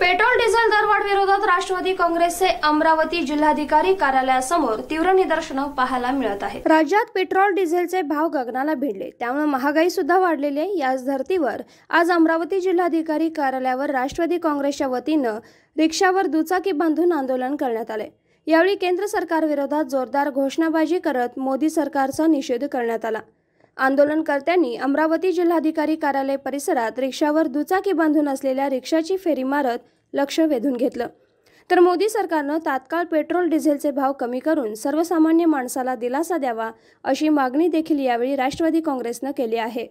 petrol diesel दरवाढ विरोधात राष्ट्रवादी काँग्रेसचे अमरावती जिल्हाधिकारी कार्यालयासमोर तीव्र निदर्शनं पाहायला मिळत आहे राज्यात पेट्रोल डिझेलचे भाव गगनाला भिडले त्यामुळे महागाई सुद्धा वाढलेली आहे याच धर्तीवर आज अमरावती जिल्हाधिकारी कार्यालयावर राष्ट्रवादी काँग्रेसच्या वतीनं रिक्षावर दुचाकी बांधून आंदोलन करण्यात आले यावेळी केंद्र सरकारविरोधात जोरदार घोषणाबाजी करत मोदी सरकारचा निषेध करण्यात आला आंदोलनकर्त्यांनी अमरावती जिल्हाधिकारी कार्यालय परिसरात रिक्षावर दुचाकी बांधून असलेल्या रिक्षाची फेरी मारत लक्ष वेधून घेतलं तर मोदी सरकारनं तात्काळ पेट्रोल डिझेलचे भाव कमी करून सर्वसामान्य माणसाला दिलासा द्यावा अशी मागणी देखील यावेळी राष्ट्रवादी काँग्रेसनं केली आहे